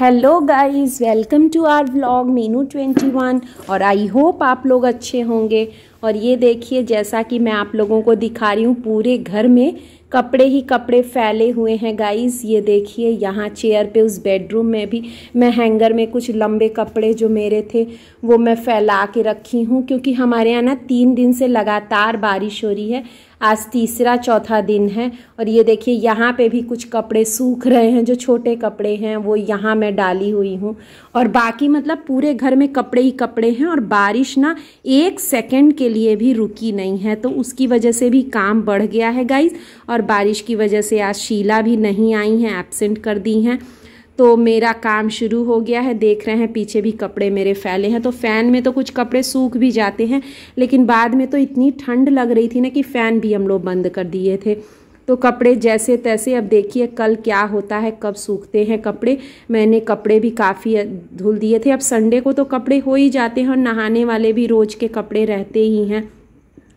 hello guys welcome to our vlog Meenu 21 और I hope आप लोग अच्छे होंगे और ये देखिए जैसा कि मैं आप लोगों को दिखा रही हूँ पूरे घर में कपड़े ही कपड़े फैले हुए हैं गाइस ये देखिए यहाँ चेयर पे उस बेडरूम में भी मैं हैंगर में कुछ लंबे कपड़े जो मेरे थे वो मैं फैला के रखी हूँ क्योंकि हमारे यहाँ ना तीन दिन से लगातार बारिश हो रही है आज तीसरा चौथा दिन है और ये देखिए यहाँ पे भी कुछ कपड़े सूख रहे हैं जो छोटे कपड़े हैं वो यहाँ मैं डाली हुई हूँ और बाकी मतलब पूरे घर में कपड़े ही कपड़े हैं और बारिश ना एक सेकेंड के लिए भी रुकी नहीं है तो उसकी वजह से भी काम बढ़ गया है गाइज और बारिश की वजह से आज शीला भी नहीं आई हैं एबसेंट कर दी हैं तो मेरा काम शुरू हो गया है देख रहे हैं पीछे भी कपड़े मेरे फैले हैं तो फ़ैन में तो कुछ कपड़े सूख भी जाते हैं लेकिन बाद में तो इतनी ठंड लग रही थी ना कि फ़ैन भी हम लोग बंद कर दिए थे तो कपड़े जैसे तैसे अब देखिए कल क्या होता है कब सूखते हैं कपड़े मैंने कपड़े भी काफ़ी धुल दिए थे अब संडे को तो कपड़े हो ही जाते हैं और नहाने वाले भी रोज़ के कपड़े रहते ही हैं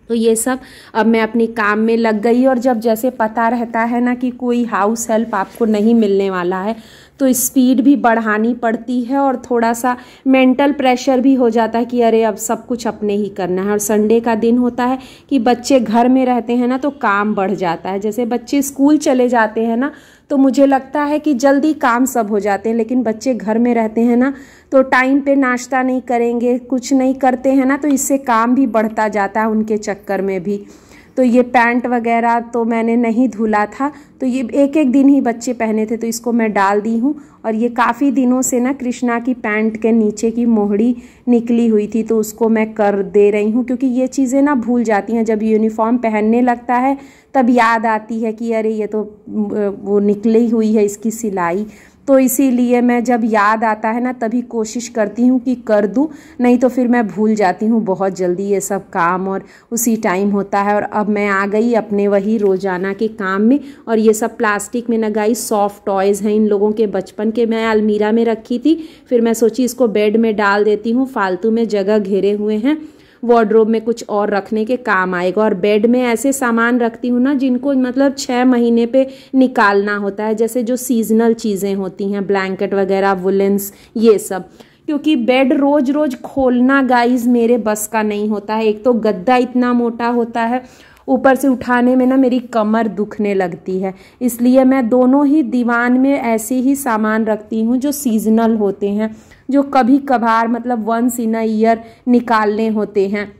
तो ये सब अब मैं अपने काम में लग गई और जब जैसे पता रहता है ना कि कोई हाउस हेल्प आपको नहीं मिलने वाला है तो स्पीड भी बढ़ानी पड़ती है और थोड़ा सा मेंटल प्रेशर भी हो जाता है कि अरे अब सब कुछ अपने ही करना है और संडे का दिन होता है कि बच्चे घर में रहते हैं ना तो काम बढ़ जाता है जैसे बच्चे स्कूल चले जाते हैं ना तो मुझे लगता है कि जल्दी काम सब हो जाते हैं लेकिन बच्चे घर में रहते हैं ना तो टाइम पे नाश्ता नहीं करेंगे कुछ नहीं करते हैं ना तो इससे काम भी बढ़ता जाता है उनके चक्कर में भी तो ये पैंट वगैरह तो मैंने नहीं धुला था तो ये एक एक दिन ही बच्चे पहने थे तो इसको मैं डाल दी हूँ और ये काफ़ी दिनों से ना कृष्णा की पैंट के नीचे की मोहड़ी निकली हुई थी तो उसको मैं कर दे रही हूँ क्योंकि ये चीज़ें ना भूल जाती हैं जब यूनिफॉर्म पहनने लगता है तब याद आती है कि अरे ये तो वो निकली हुई है इसकी सिलाई तो इसीलिए मैं जब याद आता है ना तभी कोशिश करती हूँ कि कर दूँ नहीं तो फिर मैं भूल जाती हूँ बहुत जल्दी ये सब काम और उसी टाइम होता है और अब मैं आ गई अपने वही रोज़ाना के काम में और ये सब प्लास्टिक में लगाई सॉफ्ट टॉयज़ हैं इन लोगों के बचपन के मैं अलमीरा में रखी थी फिर मैं सोची इसको बेड में डाल देती हूँ फालतू में जगह घेरे हुए हैं वार्ड्रोब में कुछ और रखने के काम आएगा और बेड में ऐसे सामान रखती हूँ ना जिनको मतलब छः महीने पे निकालना होता है जैसे जो सीजनल चीज़ें होती हैं ब्लैंकेट वगैरह वुलेंस ये सब क्योंकि बेड रोज़ रोज़ खोलना गाइज मेरे बस का नहीं होता है एक तो गद्दा इतना मोटा होता है ऊपर से उठाने में ना मेरी कमर दुखने लगती है इसलिए मैं दोनों ही दीवान में ऐसे ही सामान रखती हूँ जो सीजनल होते हैं जो कभी कभार मतलब वंस इन अ ईयर निकालने होते हैं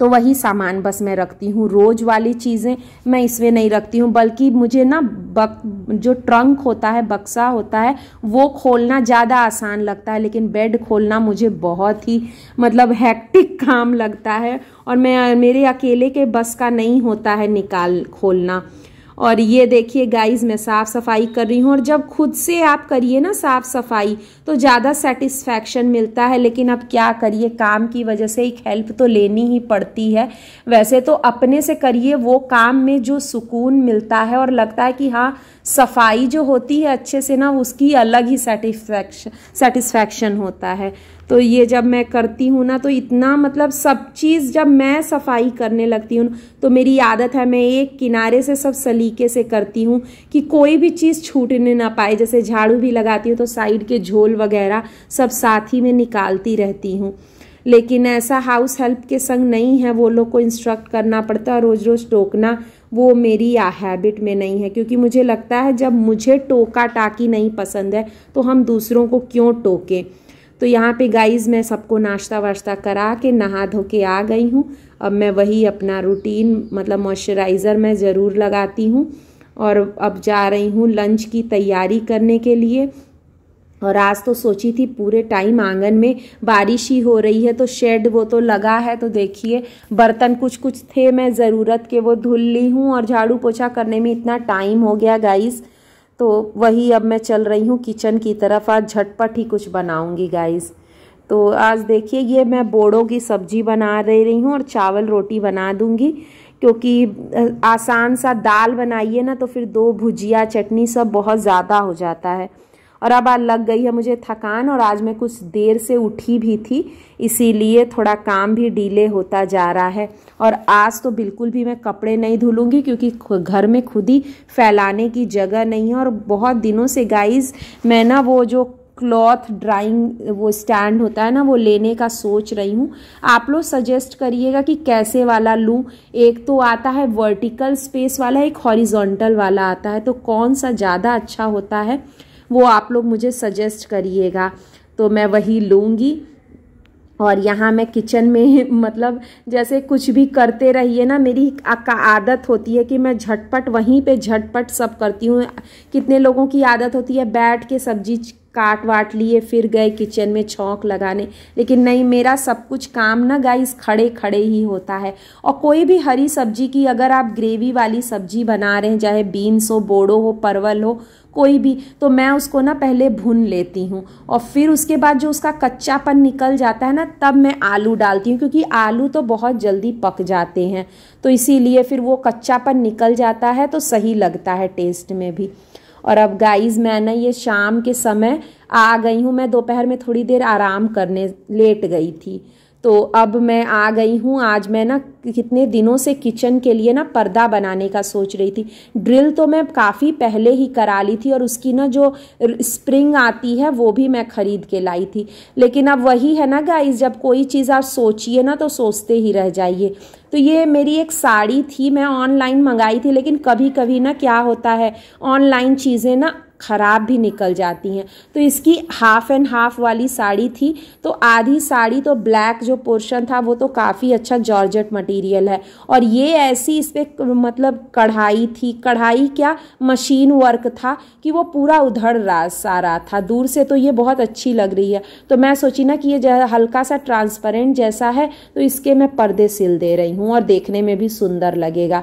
तो वही सामान बस मैं रखती हूँ रोज़ वाली चीज़ें मैं इसमें नहीं रखती हूँ बल्कि मुझे ना बक जो ट्रंक होता है बक्सा होता है वो खोलना ज़्यादा आसान लगता है लेकिन बेड खोलना मुझे बहुत ही मतलब हैक्टिक काम लगता है और मैं मेरे अकेले के बस का नहीं होता है निकाल खोलना और ये देखिए गाइज मैं साफ़ सफाई कर रही हूँ और जब खुद से आप करिए ना साफ़ सफाई तो ज़्यादा सेटिस्फैक्शन मिलता है लेकिन अब क्या करिए काम की वजह से एक हेल्प तो लेनी ही पड़ती है वैसे तो अपने से करिए वो काम में जो सुकून मिलता है और लगता है कि हाँ सफाई जो होती है अच्छे से ना उसकी अलग ही सेटिस्फैक्शन सेटिस्फैक्शन होता है तो ये जब मैं करती हूँ ना तो इतना मतलब सब चीज़ जब मैं सफाई करने लगती हूँ तो मेरी आदत है मैं एक किनारे से सब सलीके से करती हूँ कि कोई भी चीज़ छूटने ना पाए जैसे झाड़ू भी लगाती हूँ तो साइड के झोल वगैरह सब साथ ही में निकालती रहती हूँ लेकिन ऐसा हाउस हेल्प के संग नहीं है वो लोग को इंस्ट्रक्ट करना पड़ता है रोज़ रोज़ टोकना वो मेरी हैबिट में नहीं है क्योंकि मुझे लगता है जब मुझे टोका टाकी नहीं पसंद है तो हम दूसरों को क्यों टोकें तो यहाँ पे गाइस मैं सबको नाश्ता वाश्ता करा के नहा धो के आ गई हूँ अब मैं वही अपना रूटीन मतलब मॉइस्चराइज़र मैं ज़रूर लगाती हूँ और अब जा रही हूँ लंच की तैयारी करने के लिए और आज तो सोची थी पूरे टाइम आंगन में बारिश ही हो रही है तो शेड वो तो लगा है तो देखिए बर्तन कुछ कुछ थे मैं ज़रूरत के वो धुल ली हूँ और झाड़ू पोछा करने में इतना टाइम हो गया गाइस तो वही अब मैं चल रही हूँ किचन की तरफ आज झटपट ही कुछ बनाऊँगी गाइस तो आज देखिए ये मैं बोड़ों की सब्जी बना दे रही हूँ और चावल रोटी बना दूँगी क्योंकि आसान सा दाल बनाइए ना तो फिर दो भुजिया चटनी सब बहुत ज़्यादा हो जाता है और अब आज लग गई है मुझे थकान और आज मैं कुछ देर से उठी भी थी इसीलिए थोड़ा काम भी डीले होता जा रहा है और आज तो बिल्कुल भी मैं कपड़े नहीं धुलूँगी क्योंकि घर में खुद ही फैलाने की जगह नहीं है और बहुत दिनों से गाइज मैं ना वो जो क्लॉथ ड्राइंग वो स्टैंड होता है ना वो लेने का सोच रही हूँ आप लोग सजेस्ट करिएगा कि कैसे वाला लूँ एक तो आता है वर्टिकल स्पेस वाला एक हॉरिजॉन्टल वाला आता है तो कौन सा ज़्यादा अच्छा होता है वो आप लोग मुझे सजेस्ट करिएगा तो मैं वही लूँगी और यहाँ मैं किचन में मतलब जैसे कुछ भी करते रहिए ना मेरी आदत होती है कि मैं झटपट वहीं पे झटपट सब करती हूँ कितने लोगों की आदत होती है बैठ के सब्जी काट वाट लिए फिर गए किचन में छौंक लगाने लेकिन नहीं मेरा सब कुछ काम ना गाइस खड़े खड़े ही होता है और कोई भी हरी सब्जी की अगर आप ग्रेवी वाली सब्जी बना रहे हैं चाहे बीन्स हो बोड़ो हो परवल हो कोई भी तो मैं उसको ना पहले भून लेती हूँ और फिर उसके बाद जो उसका कच्चापन निकल जाता है ना तब मैं आलू डालती हूँ क्योंकि आलू तो बहुत जल्दी पक जाते हैं तो इसीलिए फिर वो कच्चापन निकल जाता है तो सही लगता है टेस्ट में भी और अब गाइस मैं ना ये शाम के समय आ गई हूँ मैं दोपहर में थोड़ी देर आराम करने लेट गई थी तो अब मैं आ गई हूँ आज मैं ना कितने दिनों से किचन के लिए ना पर्दा बनाने का सोच रही थी ड्रिल तो मैं काफ़ी पहले ही करा ली थी और उसकी ना जो स्प्रिंग आती है वो भी मैं ख़रीद के लाई थी लेकिन अब वही है ना गाइस जब कोई चीज़ आप सोचिए ना तो सोचते ही रह जाइए तो ये मेरी एक साड़ी थी मैं ऑनलाइन मंगाई थी लेकिन कभी कभी ना क्या होता है ऑनलाइन चीज़ें ना ख़राब भी निकल जाती हैं तो इसकी हाफ़ एंड हाफ वाली साड़ी थी तो आधी साड़ी तो ब्लैक जो पोर्शन था वो तो काफ़ी अच्छा जॉर्जेट मटेरियल है और ये ऐसी इस पर मतलब कढ़ाई थी कढ़ाई क्या मशीन वर्क था कि वो पूरा उधड़ रहा सारा था दूर से तो ये बहुत अच्छी लग रही है तो मैं सोची ना कि ये हल्का सा ट्रांसपेरेंट जैसा है तो इसके मैं पर्दे सिल दे रही हूँ और देखने में भी सुंदर लगेगा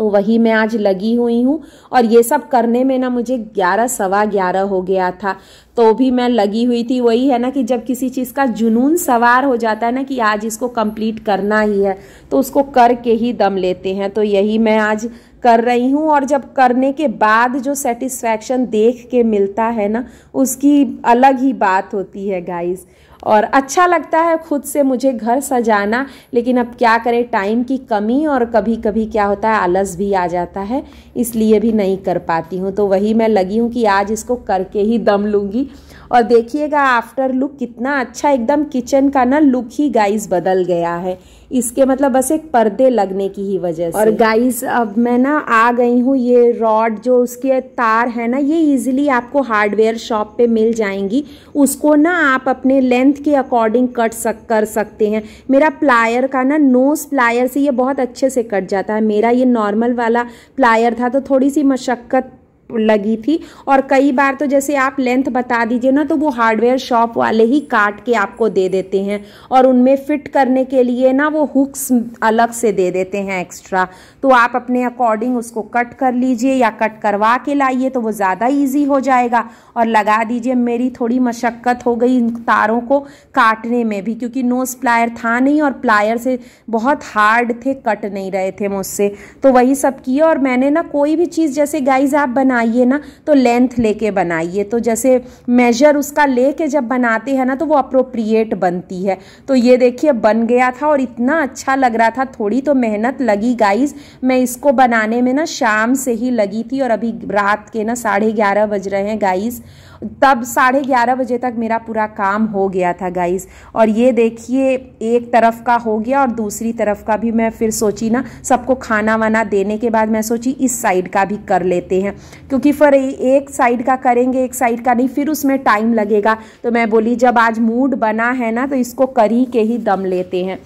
तो वही मैं आज लगी हुई हूँ और ये सब करने में ना मुझे ग्यारह सवा ग्यारह हो गया था तो भी मैं लगी हुई थी वही है ना कि जब किसी चीज़ का जुनून सवार हो जाता है ना कि आज इसको कंप्लीट करना ही है तो उसको करके ही दम लेते हैं तो यही मैं आज कर रही हूँ और जब करने के बाद जो सेटिस्फैक्शन देख के मिलता है ना उसकी अलग ही बात होती है गाइस और अच्छा लगता है खुद से मुझे घर सजाना लेकिन अब क्या करें टाइम की कमी और कभी कभी क्या होता है आलस भी आ जाता है इसलिए भी नहीं कर पाती हूँ तो वही मैं लगी हूँ कि आज इसको करके ही दम लूँगी और देखिएगा आफ्टर लुक कितना अच्छा एकदम किचन का ना लुक ही गाइस बदल गया है इसके मतलब बस एक पर्दे लगने की ही वजह से और गाइस अब मैं ना आ गई हूँ ये रॉड जो उसके तार है ना ये इजीली आपको हार्डवेयर शॉप पे मिल जाएंगी उसको ना आप अपने लेंथ के अकॉर्डिंग कट सक कर सकते हैं मेरा प्लायर का ना नोस प्लायर से ये बहुत अच्छे से कट जाता है मेरा ये नॉर्मल वाला प्लायर था तो थोड़ी सी मशक्क़त लगी थी और कई बार तो जैसे आप लेंथ बता दीजिए ना तो वो हार्डवेयर शॉप वाले ही काट के आपको दे देते हैं और उनमें फिट करने के लिए ना वो हुक्स अलग से दे देते हैं एक्स्ट्रा तो आप अपने अकॉर्डिंग उसको कट कर लीजिए या कट करवा के लाइए तो वो ज़्यादा ईजी हो जाएगा और लगा दीजिए मेरी थोड़ी मशक्क़त हो गई इन तारों को काटने में भी क्योंकि नोज़ प्लायर था नहीं और प्लायर से बहुत हार्ड थे कट नहीं रहे थे मुझसे तो वही सब किया और मैंने ना कोई भी चीज़ जैसे गाइज आप बना बनाइए ना तो लेंथ लेके बनाइए तो जैसे मेजर उसका लेके जब बनाते हैं ना तो वो अप्रोप्रिएट बनती है तो ये देखिए बन गया था और इतना अच्छा लग रहा था थोड़ी तो मेहनत लगी गाइज मैं इसको बनाने में ना शाम से ही लगी थी और अभी रात के ना साढ़े ग्यारह बज रहे हैं गाइज तब साढ़े ग्यारह बजे तक मेरा पूरा काम हो गया था गाइज और ये देखिए एक तरफ का हो गया और दूसरी तरफ का भी मैं फिर सोची ना सबको खाना वाना देने के बाद मैं सोची इस साइड का भी कर लेते हैं क्योंकि फिर एक साइड का करेंगे एक साइड का नहीं फिर उसमें टाइम लगेगा तो मैं बोली जब आज मूड बना है ना तो इसको करी के ही दम लेते हैं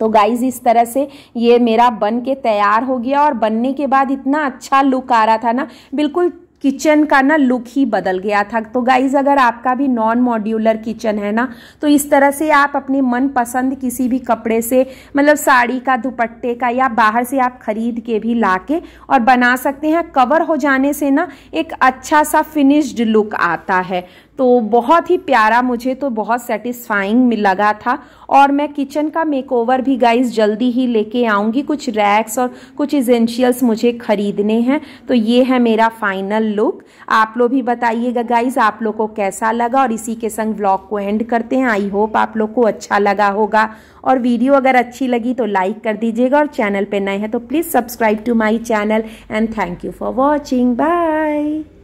तो गाइज इस तरह से ये मेरा बन के तैयार हो गया और बनने के बाद इतना अच्छा लुक आ रहा था ना बिल्कुल किचन का ना लुक ही बदल गया था तो गाइज अगर आपका भी नॉन मॉड्यूलर किचन है ना तो इस तरह से आप अपने मन पसंद किसी भी कपड़े से मतलब साड़ी का दुपट्टे का या बाहर से आप खरीद के भी ला के और बना सकते हैं कवर हो जाने से ना एक अच्छा सा फिनिश्ड लुक आता है तो बहुत ही प्यारा मुझे तो बहुत सेटिस्फाइंग लगा था और मैं किचन का मेकओवर भी गाइस जल्दी ही लेके आऊँगी कुछ रैक्स और कुछ इजेंशियल्स मुझे ख़रीदने हैं तो ये है मेरा फाइनल लुक आप लोग भी बताइएगा गाइस आप लोग को कैसा लगा और इसी के संग ब्लॉग को एंड करते हैं आई होप आप लोग को अच्छा लगा होगा और वीडियो अगर अच्छी लगी तो लाइक कर दीजिएगा और चैनल पर नए हैं तो please subscribe to my channel and thank you for watching bye